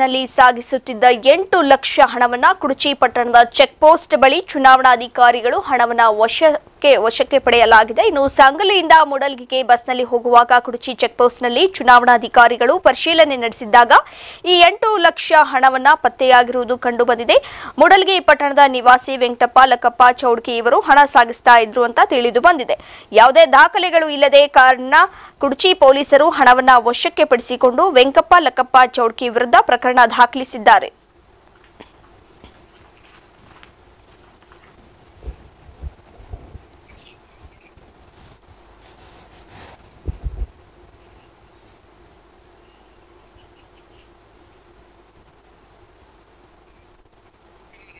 ನಲ್ಲಿ ಸಾಗಿಸುತ್ತಿದ್ದ ಎಂಟು ಲಕ್ಷ ಹಣವನ್ನ ಕುಡಚಿ ಪಟ್ಟಣದ ಚೆಕ್ ಪೋಸ್ಟ್ ಬಳಿ ಚುನಾವಣಾಧಿಕಾರಿಗಳು ಹಣವನ್ನ ವಶ ಕ್ಕೆ ವಶಕ್ಕೆ ಪಡೆಯಲಾಗಿದೆ ಇನ್ನು ಸಂಗಲಿಯಿಂದ ಮೂಡಲ್ಗಿಗೆ ಬಸ್ನಲ್ಲಿ ಹೋಗುವಾಗ ಕುಡಚಿ ಚೆಕ್ ಚುನಾವಣಾಧಿಕಾರಿಗಳು ಪರಿಶೀಲನೆ ನಡೆಸಿದ್ದಾಗ ಈ ಎಂಟು ಲಕ್ಷ ಹಣವನ್ನ ಪತ್ತೆಯಾಗಿರುವುದು ಕಂಡುಬಂದಿದೆ ಮೂಡಲ್ಗಿ ಪಟ್ಟಣದ ನಿವಾಸಿ ವೆಂಕಟಪ್ಪ ಲಕ್ಕಪ್ಪ ಚೌಡ್ಕಿ ಇವರು ಹಣ ಸಾಗಿಸ್ತಾ ಇದ್ರು ಅಂತ ತಿಳಿದು ಬಂದಿದೆ ಯಾವುದೇ ದಾಖಲೆಗಳು ಇಲ್ಲದೆ ಕಾರಣ ಕುಡಚಿ ಪೊಲೀಸರು ಹಣವನ್ನ ವಶಕ್ಕೆ ಪಡಿಸಿಕೊಂಡು ವೆಂಕಪ್ಪ ಲಕ್ಕಪ್ಪ ಚೌಡ್ಕಿ ವಿರುದ್ಧ ಪ್ರಕರಣ ದಾಖಲಿಸಿದ್ದಾರೆ